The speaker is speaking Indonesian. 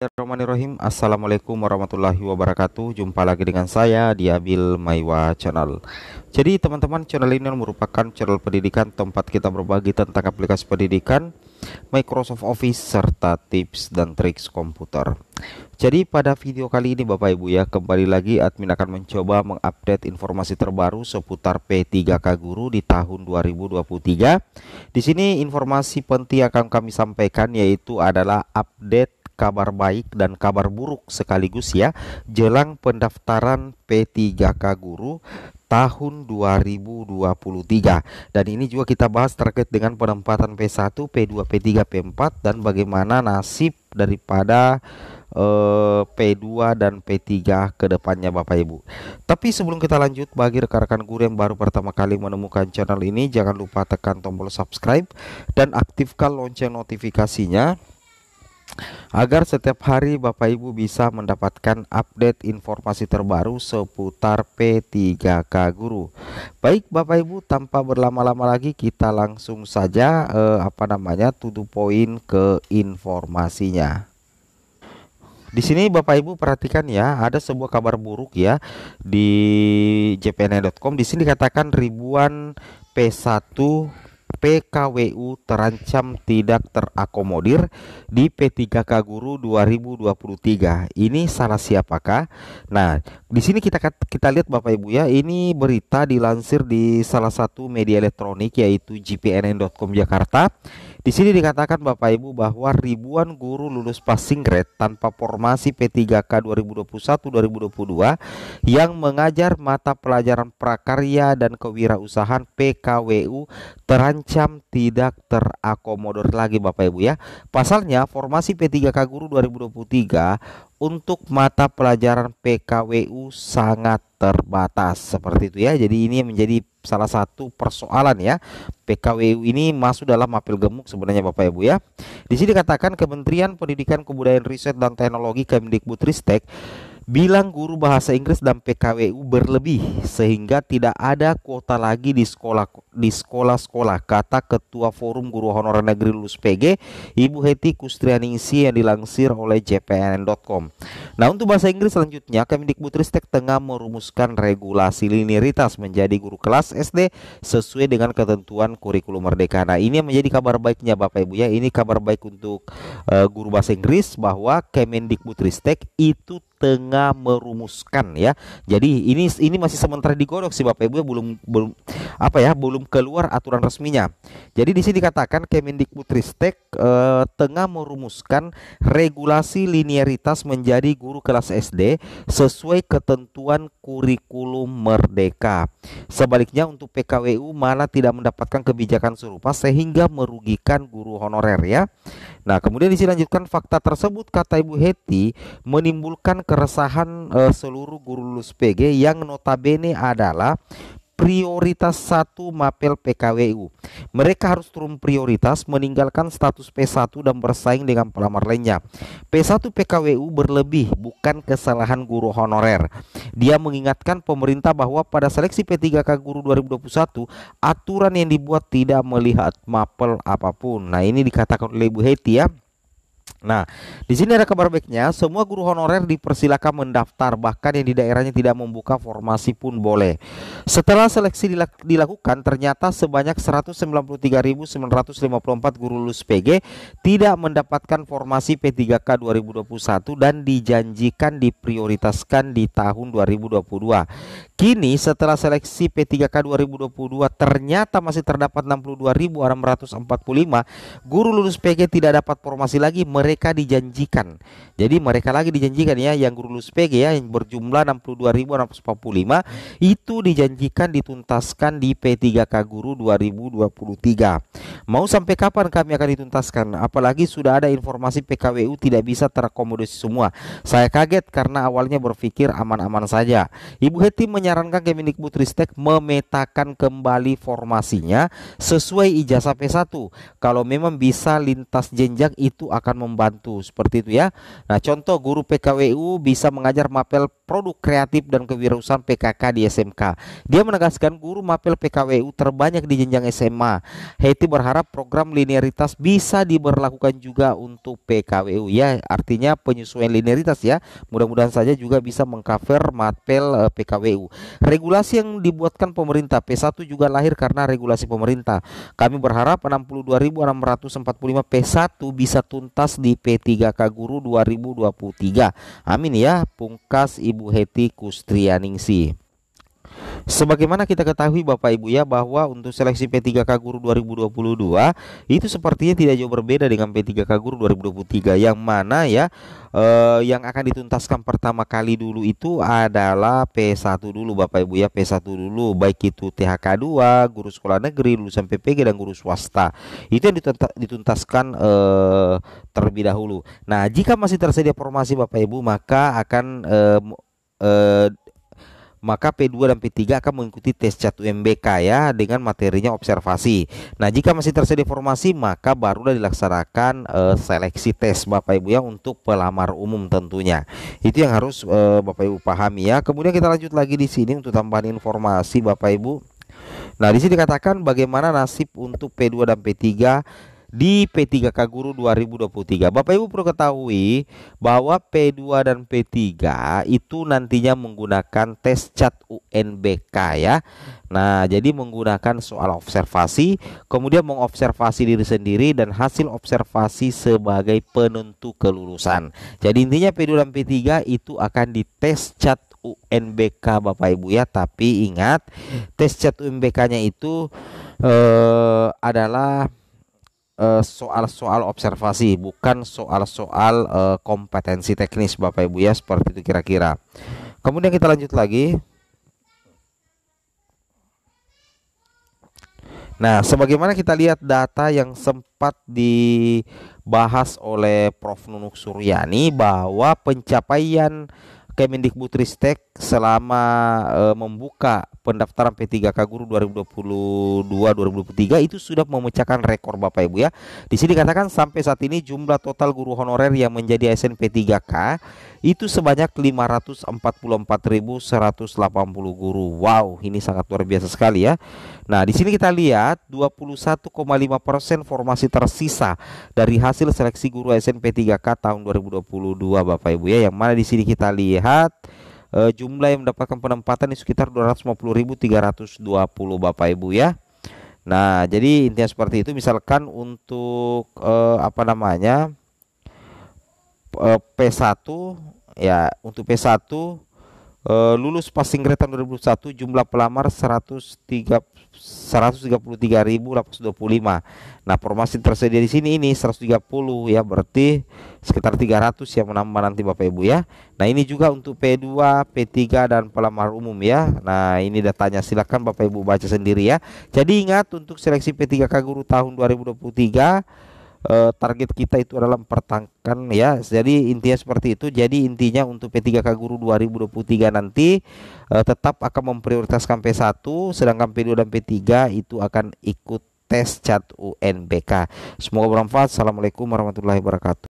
Bismillahirrahmanirrahim Assalamualaikum warahmatullahi wabarakatuh Jumpa lagi dengan saya di Abil Maiwa Channel Jadi teman-teman channel ini merupakan channel pendidikan Tempat kita berbagi tentang aplikasi pendidikan Microsoft Office serta tips dan trik komputer Jadi pada video kali ini Bapak Ibu ya Kembali lagi admin akan mencoba mengupdate informasi terbaru Seputar P3K Guru di tahun 2023 Di sini informasi penting akan kami sampaikan yaitu adalah update kabar baik dan kabar buruk sekaligus ya jelang pendaftaran P3K Guru tahun 2023 dan ini juga kita bahas terkait dengan penempatan P1, P2, P3, P4 dan bagaimana nasib daripada eh, P2 dan P3 ke depannya Bapak Ibu. Tapi sebelum kita lanjut bagi rekan-rekan guru yang baru pertama kali menemukan channel ini jangan lupa tekan tombol subscribe dan aktifkan lonceng notifikasinya agar setiap hari Bapak Ibu bisa mendapatkan update informasi terbaru seputar P3K Guru. Baik Bapak Ibu, tanpa berlama-lama lagi kita langsung saja eh, apa namanya tutup poin ke informasinya. Di sini Bapak Ibu perhatikan ya, ada sebuah kabar buruk ya di jpn.com. E di sini dikatakan ribuan P1 PKWU terancam tidak terakomodir di P3K Guru 2023. Ini salah siapakah? Nah, di sini kita kita lihat Bapak Ibu ya, ini berita dilansir di salah satu media elektronik yaitu gpnn.com Jakarta. Di sini dikatakan Bapak Ibu bahwa ribuan guru lulus passing grade tanpa formasi P3K 2021-2022 yang mengajar mata pelajaran prakarya dan kewirausahaan PKWU terancam tidak terakomodir lagi Bapak Ibu ya. Pasalnya formasi P3K guru 2023 untuk mata pelajaran PKWU sangat terbatas seperti itu ya. Jadi ini menjadi salah satu persoalan ya. PKWU ini masuk dalam apel gemuk sebenarnya Bapak Ibu ya. Di sini dikatakan Kementerian Pendidikan Kebudayaan Riset dan Teknologi Kemendikbudristek Bilang guru bahasa Inggris dan PKWU berlebih sehingga tidak ada kuota lagi di sekolah di sekolah-sekolah kata Ketua Forum Guru Honorer Negeri Lulus PG Ibu Heti Kustrianingsi yang dilansir oleh jpn.com. Nah, untuk bahasa Inggris selanjutnya Kemendikbudristek tengah merumuskan regulasi linearitas menjadi guru kelas SD sesuai dengan ketentuan kurikulum merdeka. Nah, ini yang menjadi kabar baiknya Bapak Ibu ya. Ini kabar baik untuk uh, guru bahasa Inggris bahwa Kemendikbudristek itu tengah merumuskan ya. Jadi ini ini masih sementara digodok sih Bapak Ibu ya belum belum apa ya belum keluar aturan resminya. Jadi di sini dikatakan Kemendikbudristek e, tengah merumuskan regulasi linearitas menjadi guru kelas SD sesuai ketentuan kurikulum merdeka. Sebaliknya untuk PKWU malah tidak mendapatkan kebijakan serupa sehingga merugikan guru honorer ya. Nah, kemudian dilanjutkan fakta tersebut kata Ibu Heti menimbulkan keresahan uh, seluruh guru lulus PG yang notabene adalah prioritas satu mapel PKWU. Mereka harus turun prioritas meninggalkan status P1 dan bersaing dengan pelamar lainnya. P1 PKWU berlebih bukan kesalahan guru honorer. Dia mengingatkan pemerintah bahwa pada seleksi P3K Guru 2021 aturan yang dibuat tidak melihat mapel apapun. Nah, ini dikatakan oleh Bu Heti ya. Nah, di sini ada kabar baiknya, semua guru honorer dipersilakan mendaftar, bahkan yang di daerahnya tidak membuka formasi pun boleh. Setelah seleksi dilak dilakukan, ternyata sebanyak 193.954 guru lulus PG tidak mendapatkan formasi P3K 2021 dan dijanjikan diprioritaskan di tahun 2022. Kini setelah seleksi P3K 2022 ternyata masih terdapat 62.645 guru lulus PG tidak dapat formasi lagi, mereka mereka dijanjikan. Jadi mereka lagi dijanjikan ya yang guru lulus PG ya yang berjumlah 62.645 itu dijanjikan dituntaskan di P3K Guru 2023. Mau sampai kapan kami akan dituntaskan? Apalagi sudah ada informasi PKWU tidak bisa terakomodasi semua. Saya kaget karena awalnya berpikir aman-aman saja. Ibu Heti menyarankan Kemendikbudristek memetakan kembali formasinya sesuai ijazah P1. Kalau memang bisa lintas jenjang itu akan membantu membantu seperti itu ya. Nah, contoh guru PKWU bisa mengajar mapel produk kreatif dan kewirausahaan PKK di SMK. Dia menegaskan guru mapel PKWU terbanyak di jenjang SMA. Heti berharap program linearitas bisa diberlakukan juga untuk PKWU ya, artinya penyesuaian linearitas ya. Mudah-mudahan saja juga bisa mengcover mapel eh, PKWU. Regulasi yang dibuatkan pemerintah P1 juga lahir karena regulasi pemerintah. Kami berharap 62.645 P1 bisa tuntas di P3K Guru 2023. Amin ya, pungkas Ibu Ibu Heti Kustrianingsi. Sebagaimana kita ketahui Bapak Ibu ya bahwa untuk seleksi P3K Guru 2022 itu sepertinya tidak jauh berbeda dengan P3K Guru 2023 yang mana ya eh, yang akan dituntaskan pertama kali dulu itu adalah P1 dulu Bapak Ibu ya P1 dulu baik itu THK 2 guru sekolah negeri lulusan PPG dan guru swasta itu yang dituntaskan eh, terlebih dahulu. Nah, jika masih tersedia formasi Bapak Ibu maka akan eh, eh, maka P2 dan P3 akan mengikuti tes cat UMBK ya dengan materinya observasi. Nah, jika masih tersedia formasi maka barulah dilaksanakan uh, seleksi tes Bapak Ibu ya untuk pelamar umum tentunya. Itu yang harus uh, Bapak Ibu pahami ya. Kemudian kita lanjut lagi di sini untuk tambahan informasi Bapak Ibu. Nah, di sini dikatakan bagaimana nasib untuk P2 dan P3 di P3K Guru 2023. Bapak Ibu perlu ketahui bahwa P2 dan P3 itu nantinya menggunakan tes cat UNBK ya. Nah, jadi menggunakan soal observasi, kemudian mengobservasi diri sendiri dan hasil observasi sebagai penentu kelulusan. Jadi intinya P2 dan P3 itu akan di tes cat UNBK Bapak Ibu ya, tapi ingat tes cat UNBK-nya itu eh, adalah Eh, soal-soal uh, observasi, bukan soal-soal uh, kompetensi teknis Bapak Ibu ya, seperti itu kira-kira. Kemudian kita lanjut lagi. Nah, sebagaimana kita lihat data yang sempat dibahas oleh Prof Nunuk Suryani bahwa pencapaian Kemendikbudristek selama e, membuka pendaftaran P3K Guru 2022-2023 itu sudah memecahkan rekor Bapak Ibu ya. Di sini katakan sampai saat ini jumlah total guru honorer yang menjadi ASN P3K itu sebanyak 544.180 guru. Wow, ini sangat luar biasa sekali ya. Nah, di sini kita lihat 21,5% formasi tersisa dari hasil seleksi guru ASN P3K tahun 2022 Bapak Ibu ya. Yang mana di sini kita lihat lihat e, eh, jumlah yang mendapatkan penempatan di sekitar 250.320 Bapak Ibu ya. Nah, jadi intinya seperti itu misalkan untuk e, apa namanya? E, eh, P1 ya, untuk P1 e, lulus passing grade tahun 2021 jumlah pelamar 130 133.825. Nah, formasi tersedia di sini ini 130 ya, berarti sekitar 300 yang menambah nanti Bapak Ibu ya. Nah, ini juga untuk P2, P3 dan pelamar umum ya. Nah, ini datanya silakan Bapak Ibu baca sendiri ya. Jadi ingat untuk seleksi P3K guru tahun 2023 uh, target kita itu adalah mempertahankan ya. Jadi intinya seperti itu. Jadi intinya untuk P3K Guru 2023 nanti uh, tetap akan memprioritaskan P1 sedangkan P2 dan P3 itu akan ikut tes cat UNBK. Semoga bermanfaat. Assalamualaikum warahmatullahi wabarakatuh.